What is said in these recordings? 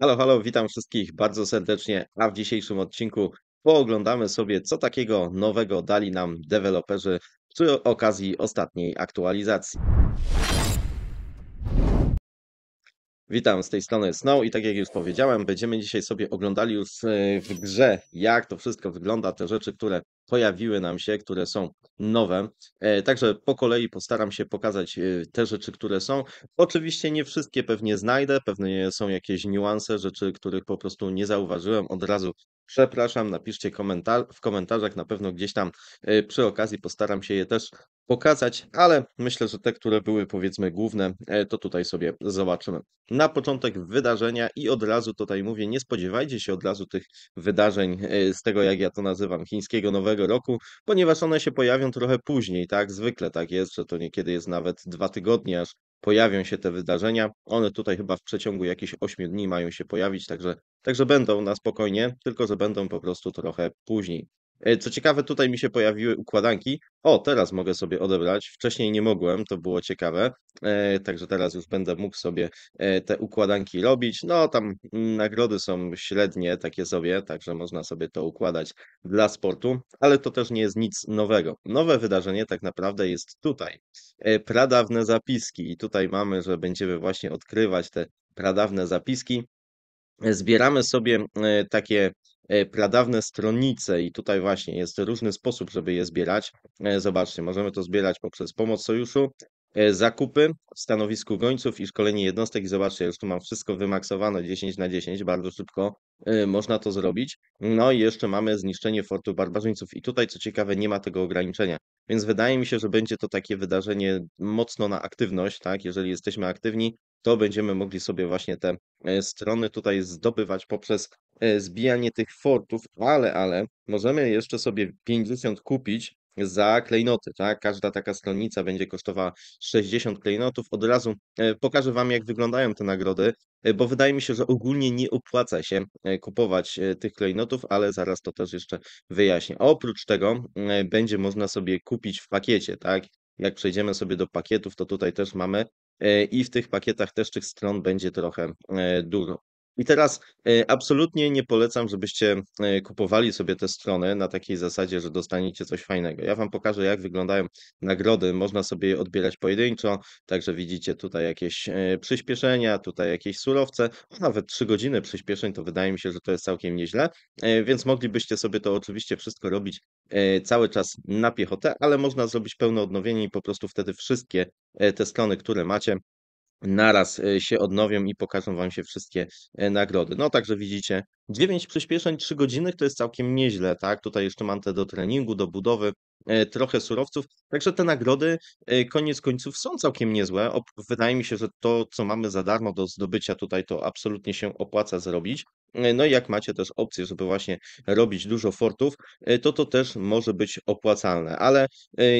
Halo, halo, witam wszystkich bardzo serdecznie, a w dzisiejszym odcinku pooglądamy sobie, co takiego nowego dali nam deweloperzy przy okazji ostatniej aktualizacji. Witam z tej strony Snow i tak jak już powiedziałem, będziemy dzisiaj sobie oglądali już y, w grze, jak to wszystko wygląda, te rzeczy, które pojawiły nam się, które są nowe. E, także po kolei postaram się pokazać e, te rzeczy, które są. Oczywiście nie wszystkie pewnie znajdę, pewnie są jakieś niuanse, rzeczy, których po prostu nie zauważyłem od razu. Przepraszam, napiszcie komentar w komentarzach, na pewno gdzieś tam e, przy okazji postaram się je też pokazać, ale myślę, że te, które były powiedzmy główne, to tutaj sobie zobaczymy. Na początek wydarzenia i od razu tutaj mówię, nie spodziewajcie się od razu tych wydarzeń z tego, jak ja to nazywam, chińskiego nowego roku, ponieważ one się pojawią trochę później, tak? Zwykle tak jest, że to niekiedy jest nawet dwa tygodnie, aż pojawią się te wydarzenia. One tutaj chyba w przeciągu jakichś 8 dni mają się pojawić, także, także będą na spokojnie, tylko że będą po prostu trochę później. E, co ciekawe, tutaj mi się pojawiły układanki. O, teraz mogę sobie odebrać. Wcześniej nie mogłem, to było ciekawe. E, także teraz już będę mógł sobie e, te układanki robić. No, tam nagrody są średnie, takie sobie, także można sobie to układać dla sportu, ale to też nie jest nic nowego. Nowe wydarzenie tak naprawdę jest tutaj. Pradawne zapiski. I tutaj mamy, że będziemy właśnie odkrywać te pradawne zapiski. Zbieramy sobie takie E, pradawne stronnice i tutaj właśnie jest różny sposób, żeby je zbierać. E, zobaczcie, możemy to zbierać poprzez pomoc sojuszu, e, zakupy w stanowisku gońców i szkolenie jednostek. I zobaczcie, już tu mam wszystko wymaksowane 10 na 10, bardzo szybko można to zrobić. No i jeszcze mamy zniszczenie fortu barbarzyńców i tutaj co ciekawe nie ma tego ograniczenia. Więc wydaje mi się, że będzie to takie wydarzenie mocno na aktywność, tak? Jeżeli jesteśmy aktywni, to będziemy mogli sobie właśnie te e, strony tutaj zdobywać poprzez e, zbijanie tych fortów, ale, ale możemy jeszcze sobie 50 kupić za klejnoty, tak? Każda taka stronnica będzie kosztowała 60 klejnotów. Od razu e, pokażę Wam, jak wyglądają te nagrody, bo wydaje mi się, że ogólnie nie opłaca się kupować tych klejnotów, ale zaraz to też jeszcze wyjaśnię. Oprócz tego będzie można sobie kupić w pakiecie, tak? Jak przejdziemy sobie do pakietów, to tutaj też mamy E, i w tych pakietach też tych stron będzie trochę e, dużo. I teraz e, absolutnie nie polecam, żebyście e, kupowali sobie te strony na takiej zasadzie, że dostaniecie coś fajnego. Ja Wam pokażę, jak wyglądają nagrody. Można sobie je odbierać pojedynczo, także widzicie tutaj jakieś e, przyspieszenia, tutaj jakieś surowce, a no, nawet 3 godziny przyspieszeń, to wydaje mi się, że to jest całkiem nieźle, więc moglibyście sobie to oczywiście wszystko robić cały czas na piechotę, ale można zrobić pełne odnowienie i po prostu wtedy wszystkie te strony, które macie, naraz e, się odnowią i pokażą Wam się wszystkie e, nagrody. No także widzicie, 9 przyspieszeń, 3 godziny to jest całkiem nieźle, tak? Tutaj jeszcze mam te do treningu, do budowy, E, trochę surowców. Także te nagrody e, koniec końców są całkiem niezłe. Wydaje mi się, że to, co mamy za darmo do zdobycia tutaj, to absolutnie się opłaca zrobić. E, no i jak macie też opcję, żeby właśnie robić dużo fortów, to to też może być opłacalne, ale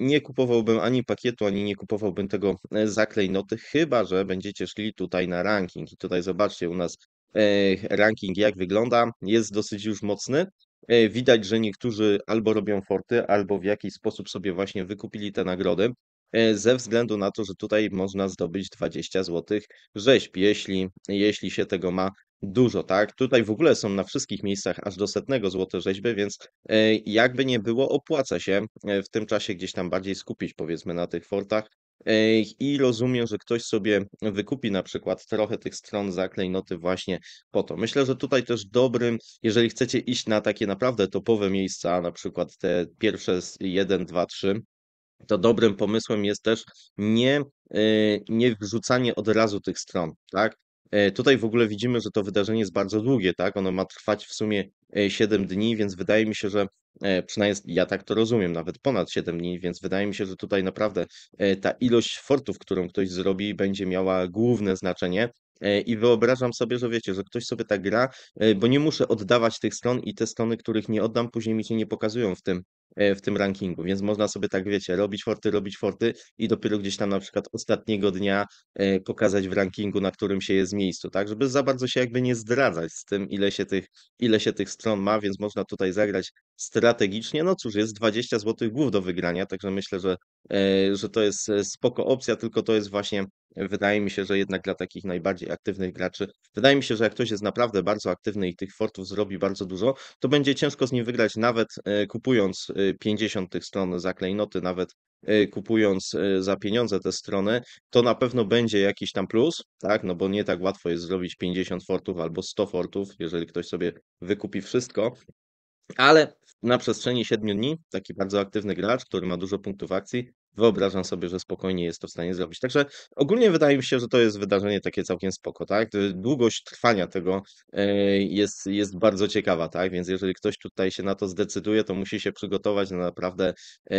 nie kupowałbym ani pakietu, ani nie kupowałbym tego zaklejnoty, chyba że będziecie szli tutaj na ranking. I tutaj zobaczcie u nas ranking jak wygląda, jest dosyć już mocny, E, widać, że niektórzy albo robią forty, albo w jakiś sposób sobie właśnie wykupili te nagrody, e, ze względu na to, że tutaj można zdobyć 20 zł rzeźb, jeśli, jeśli się tego ma dużo, tak? Tutaj w ogóle są na wszystkich miejscach aż do setnego złote rzeźby, więc e, jakby nie było, opłaca się w tym czasie gdzieś tam bardziej skupić, powiedzmy, na tych fortach, i rozumiem, że ktoś sobie wykupi na przykład trochę tych stron za klejnoty właśnie po to. Myślę, że tutaj też dobrym, jeżeli chcecie iść na takie naprawdę topowe miejsca, na przykład te pierwsze 1, 2, 3, to dobrym pomysłem jest też nie, e, nie wrzucanie od razu tych stron, tak? E, tutaj w ogóle widzimy, że to wydarzenie jest bardzo długie, tak? Ono ma trwać w sumie 7 e, dni, więc wydaje mi się, że E, przynajmniej ja tak to rozumiem, nawet ponad 7 dni, więc wydaje mi się, że tutaj naprawdę e, ta ilość fortów, którą ktoś zrobi, będzie miała główne znaczenie. E, I wyobrażam sobie, że wiecie, że ktoś sobie tak gra, e, bo nie muszę oddawać tych stron i te strony, których nie oddam, później mi się nie pokazują w tym, e, w tym rankingu, więc można sobie tak, wiecie, robić forty, robić forty i dopiero gdzieś tam na przykład ostatniego dnia pokazać w rankingu, na którym się jest miejscu, tak, żeby za bardzo się jakby nie zdradzać z tym, ile się tych, ile się tych stron ma, więc można tutaj zagrać strategicznie, no cóż, jest 20 złotych głów do wygrania, także myślę, że, że to jest spoko opcja, tylko to jest właśnie Wydaje mi się, że jednak dla takich najbardziej aktywnych graczy, wydaje mi się, że jak ktoś jest naprawdę bardzo aktywny i tych fortów zrobi bardzo dużo, to będzie ciężko z nim wygrać, nawet e, kupując 50 e, tych stron za klejnoty, nawet e, kupując za pieniądze te strony, to na pewno będzie jakiś tam plus, tak? No bo nie tak łatwo jest zrobić 50 fortów albo 100 fortów, jeżeli ktoś sobie wykupi wszystko. Ale na przestrzeni 7 dni taki bardzo aktywny gracz, który ma dużo punktów akcji, wyobrażam sobie, że spokojnie jest to w stanie zrobić. Także ogólnie wydaje mi się, że to jest wydarzenie takie całkiem spoko, tak? Y, długość trwania tego e, jest, jest bardzo ciekawa, tak? Więc jeżeli ktoś tutaj się na to zdecyduje, to musi się przygotować na naprawdę e,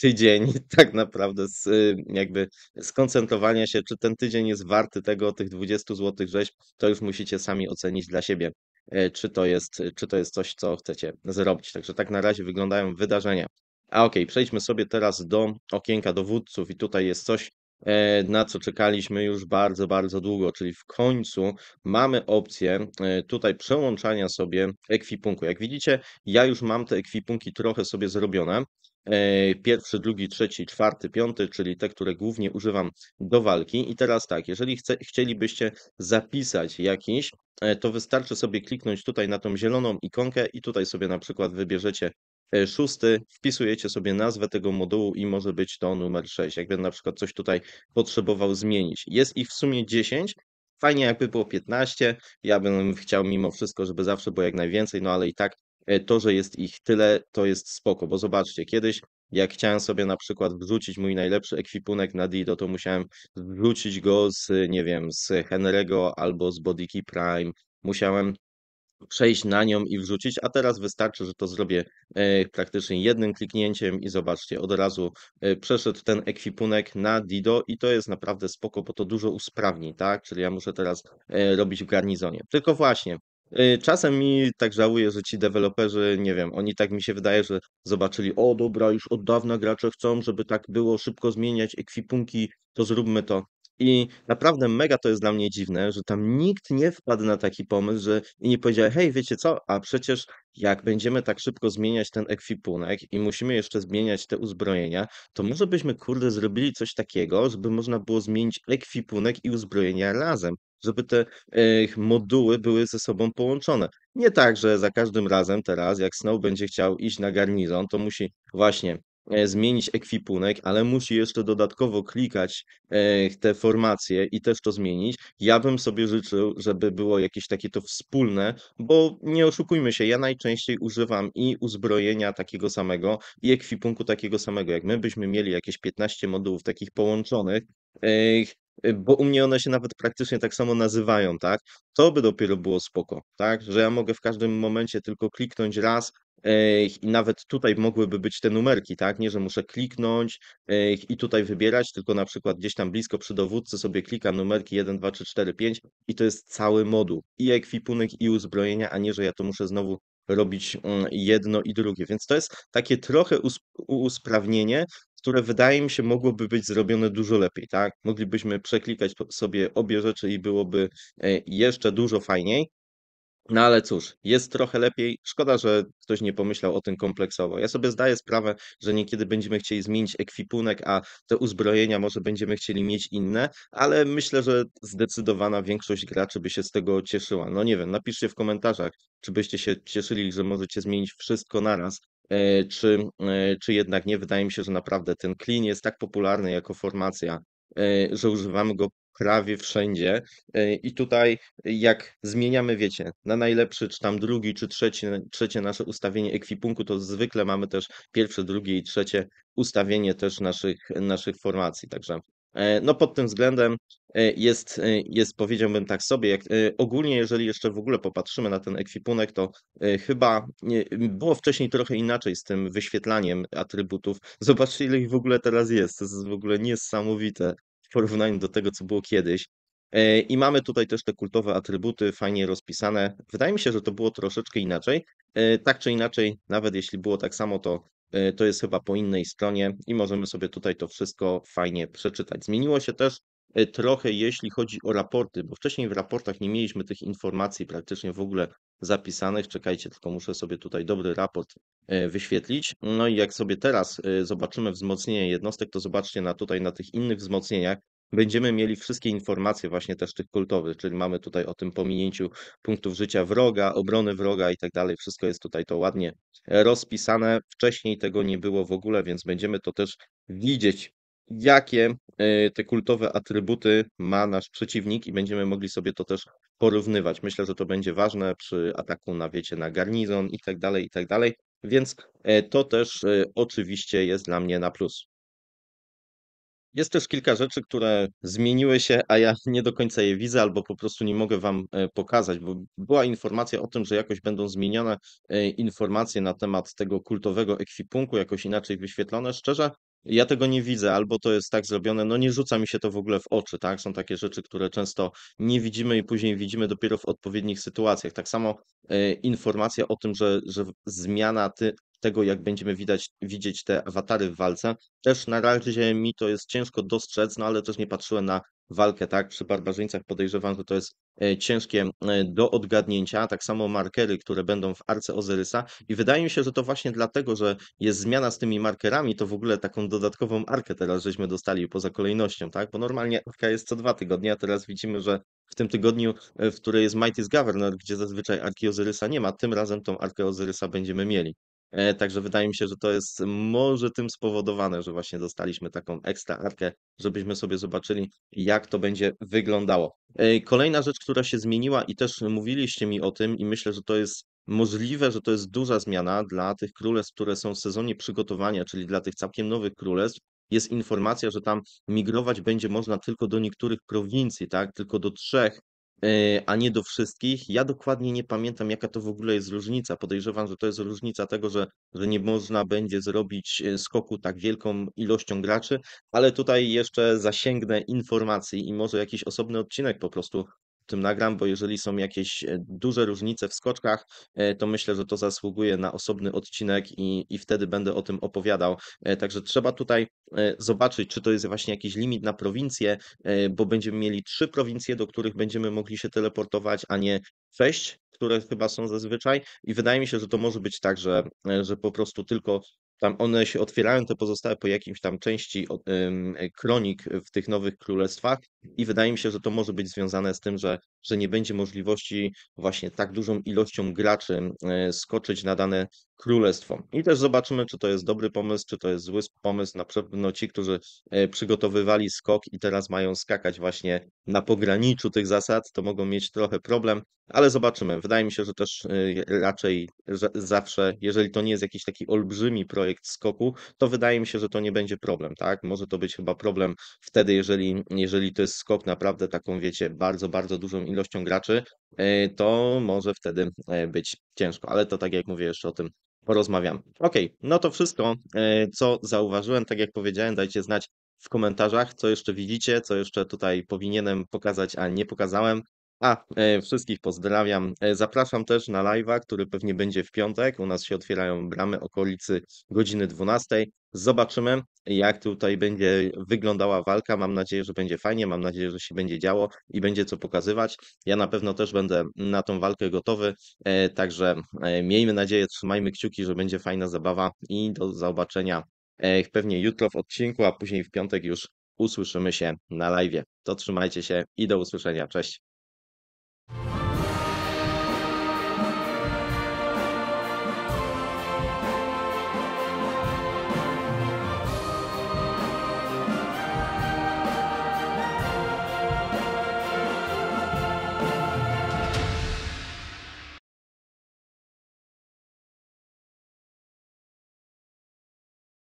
tydzień, tak naprawdę z, y, jakby skoncentrowania się, czy ten tydzień jest warty tego, tych 20 zł rzeźb, to już musicie sami ocenić dla siebie e, czy to jest, czy to jest coś, co chcecie zrobić. Także tak na razie wyglądają wydarzenia a ok, przejdźmy sobie teraz do okienka dowódców i tutaj jest coś, e, na co czekaliśmy już bardzo, bardzo długo, czyli w końcu mamy opcję e, tutaj przełączania sobie ekwipunku. Jak widzicie, ja już mam te ekwipunki trochę sobie zrobione. E, pierwszy, drugi, trzeci, czwarty, piąty, czyli te, które głównie używam do walki. I teraz tak, jeżeli chce, chcielibyście zapisać jakiś, to wystarczy sobie kliknąć tutaj na tą zieloną ikonkę i tutaj sobie na przykład wybierzecie E, szósty, wpisujecie sobie nazwę tego modułu i może być to numer 6. Jakby na przykład coś tutaj potrzebował zmienić. Jest ich w sumie 10. Fajnie jakby było 15. Ja bym chciał mimo wszystko, żeby zawsze było jak najwięcej, no ale i tak e, to, że jest ich tyle, to jest spoko, bo zobaczcie, kiedyś jak chciałem sobie na przykład wrzucić mój najlepszy ekwipunek na Dido, to musiałem wrzucić go z, nie wiem, z Henry'ego albo z Bodiki Prime, musiałem przejść na nią i wrzucić, a teraz wystarczy, że to zrobię e, praktycznie jednym kliknięciem i zobaczcie, od razu e, przeszedł ten ekwipunek na Dido i to jest naprawdę spoko, bo to dużo usprawni, tak? Czyli ja muszę teraz e, robić w garnizonie. Tylko właśnie, Czasem mi tak żałuję, że ci deweloperzy, nie wiem, oni tak mi się wydaje, że zobaczyli, o dobra, już od dawna gracze chcą, żeby tak było, szybko zmieniać ekwipunki, to zróbmy to. I naprawdę mega to jest dla mnie dziwne, że tam nikt nie wpadł na taki pomysł, że i nie powiedział, hej, wiecie co, a przecież jak będziemy tak szybko zmieniać ten ekwipunek i musimy jeszcze zmieniać te uzbrojenia, to może byśmy, kurde, zrobili coś takiego, żeby można było zmienić ekwipunek i uzbrojenia razem żeby te ich moduły były ze sobą połączone. Nie tak, że za każdym razem teraz, jak Snow będzie chciał iść na garnizon, to musi właśnie E, zmienić ekwipunek, ale musi jeszcze dodatkowo klikać e, te formacje i też to zmienić. Ja bym sobie życzył, żeby było jakieś takie to wspólne, bo nie oszukujmy się, ja najczęściej używam i uzbrojenia takiego samego, i ekwipunku takiego samego. Jak my byśmy mieli jakieś 15 modułów takich połączonych, e, Y, bo u mnie one się nawet praktycznie tak samo nazywają, tak? To by dopiero było spoko, tak? Że ja mogę w każdym momencie tylko kliknąć raz i nawet tutaj mogłyby być te numerki, tak? Nie, że muszę kliknąć i tutaj wybierać, tylko na przykład gdzieś tam blisko przy dowódcy sobie klikam numerki 1, 2, 3, 4, 5 i to jest cały moduł i ekwipunek i uzbrojenia, a nie, że ja to muszę znowu robić mm, jedno i drugie. Więc to jest takie trochę usprawnienie, które wydaje mi się mogłoby być zrobione dużo lepiej, tak? Moglibyśmy przeklikać sobie obie rzeczy i byłoby e, jeszcze dużo fajniej. No ale cóż, jest trochę lepiej. Szkoda, że ktoś nie pomyślał o tym kompleksowo. Ja sobie zdaję sprawę, że niekiedy będziemy chcieli zmienić ekwipunek, a te uzbrojenia może będziemy chcieli mieć inne, ale myślę, że zdecydowana większość graczy by się z tego cieszyła. No nie wiem, napiszcie w komentarzach, czy byście się cieszyli, że możecie zmienić wszystko naraz E, czy, e, czy jednak nie. Wydaje mi się, że naprawdę ten clean jest tak popularny jako formacja, e, że używamy go prawie wszędzie. I tutaj, jak zmieniamy, wiecie, na najlepszy, czy tam drugi, czy trzeci, trzecie nasze ustawienie ekwipunku, to zwykle mamy też pierwsze, drugie i trzecie ustawienie też naszych, naszych formacji. Także E, no pod tym względem e, jest, e, jest powiedziałbym tak sobie, jak, ogólnie jeżeli jeszcze w ogóle popatrzymy na ten ekwipunek, to chyba było wcześniej trochę inaczej z tym wyświetlaniem atrybutów. Zobaczcie ile ich w ogóle teraz jest, to jest w ogóle niesamowite w porównaniu do tego, co było kiedyś. I mamy tutaj też te kultowe atrybuty, fajnie rozpisane. Wydaje mi się, że to było troszeczkę inaczej. Tak czy inaczej, nawet jeśli było tak samo, to E, to jest chyba po innej stronie i możemy sobie tutaj to wszystko fajnie przeczytać. Zmieniło się też e, trochę, jeśli chodzi o raporty, bo wcześniej w raportach nie mieliśmy tych informacji praktycznie w ogóle zapisanych. Czekajcie, tylko muszę sobie tutaj dobry raport e, wyświetlić. No i jak sobie teraz zobaczymy wzmocnienie jednostek, to zobaczcie na tutaj na tych innych wzmocnieniach będziemy mieli wszystkie informacje właśnie też tych kultowych, czyli mamy tutaj o tym pominięciu punktów życia wroga, obrony wroga i tak dalej. Wszystko jest tutaj to ładnie rozpisane. Wcześniej tego nie było w ogóle, więc będziemy to też widzieć jakie e, te kultowe atrybuty ma nasz przeciwnik i będziemy mogli sobie to też porównywać. Myślę, że to będzie ważne przy ataku na wiecie, na garnizon i tak dalej, i tak dalej. Więc e, to też e, oczywiście jest dla mnie na plus. Jest też kilka rzeczy, które zmieniły się, a ja nie do końca je widzę, albo po prostu nie mogę Wam e, pokazać, bo była informacja o tym, że jakoś będą zmienione e, informacje na temat tego kultowego ekwipunku, jakoś inaczej wyświetlone. Szczerze, ja tego nie widzę, albo to jest tak zrobione, no nie rzuca mi się to w ogóle w oczy, tak? Są takie rzeczy, które często nie widzimy i później widzimy dopiero w odpowiednich sytuacjach. Tak samo e, informacja o tym, że, że zmiana ty, tego, jak będziemy widać, widzieć te awatary w walce. Też na razie mi to jest ciężko dostrzec, no ale też nie patrzyłem na walkę, tak? Przy barbarzyńcach podejrzewam, że to jest e, ciężkie e, do odgadnięcia, tak samo markery, które będą w arce Ozyrysa i wydaje mi się, że to właśnie dlatego, że jest zmiana z tymi markerami, to w ogóle taką dodatkową arkę teraz żeśmy dostali poza kolejnością, tak? Bo normalnie arka jest co dwa tygodnie, a teraz widzimy, że w tym tygodniu, e, w której jest Mighty's Governor, gdzie zazwyczaj arki Ozyrysa nie ma, tym razem tą arkę Ozyrysa będziemy mieli. E, także wydaje mi się, że to jest może tym spowodowane, że właśnie dostaliśmy taką ekstra arkę, żebyśmy sobie zobaczyli, jak to będzie wyglądało. E, kolejna rzecz, która się zmieniła i też mówiliście mi o tym, i myślę, że to jest możliwe, że to jest duża zmiana dla tych królestw, które są w sezonie przygotowania, czyli dla tych całkiem nowych królestw, jest informacja, że tam migrować będzie można tylko do niektórych prowincji, tak? Tylko do trzech E, a nie do wszystkich. Ja dokładnie nie pamiętam, jaka to w ogóle jest różnica. Podejrzewam, że to jest różnica tego, że, że nie można będzie zrobić e, skoku tak wielką ilością graczy, ale tutaj jeszcze zasięgnę informacji i może jakiś osobny odcinek po prostu tym nagram, bo jeżeli są jakieś e, duże różnice w skoczkach, e, to myślę, że to zasługuje na osobny odcinek i, i wtedy będę o tym opowiadał. E, także trzeba tutaj zobaczyć, czy to jest właśnie jakiś limit na prowincję, bo będziemy mieli trzy prowincje, do których będziemy mogli się teleportować, a nie sześć, które chyba są zazwyczaj. I wydaje mi się, że to może być tak, że, że po prostu tylko tam one się otwierają, te pozostałe po jakimś tam części e, kronik w tych nowych królestwach i wydaje mi się, że to może być związane z tym, że, że nie będzie możliwości właśnie tak dużą ilością graczy e, skoczyć na dane królestwo. I też zobaczymy, czy to jest dobry pomysł, czy to jest zły pomysł. Na pewno ci, którzy e, przygotowywali skok i teraz mają skakać właśnie na pograniczu tych zasad, to mogą mieć trochę problem, ale zobaczymy. Wydaje mi się, że też e, raczej zawsze, jeżeli to nie jest jakiś taki olbrzymi projekt skoku, to wydaje mi się, że to nie będzie problem, tak? Może to być chyba problem wtedy, jeżeli, jeżeli to jest skok naprawdę taką, wiecie, bardzo, bardzo dużą ilością graczy, e, to może wtedy być ciężko, ale to tak jak mówię jeszcze o tym porozmawiamy. Ok, no to wszystko, e, co zauważyłem. Tak jak powiedziałem, dajcie znać w komentarzach, co jeszcze widzicie, co jeszcze tutaj powinienem pokazać, a nie pokazałem. A, e, wszystkich pozdrawiam. E, Zapraszam też na live'a, który pewnie będzie w piątek. U nas się otwierają bramy okolicy godziny 12. Zobaczymy, jak tutaj będzie wyglądała walka. Mam nadzieję, że będzie fajnie, mam nadzieję, że się będzie działo i będzie co pokazywać. Ja na pewno też będę na tą walkę gotowy, e, także e, miejmy nadzieję, trzymajmy kciuki, że będzie fajna zabawa i do zobaczenia e, pewnie jutro w odcinku, a później w piątek już usłyszymy się na live. To trzymajcie się i do usłyszenia. Cześć.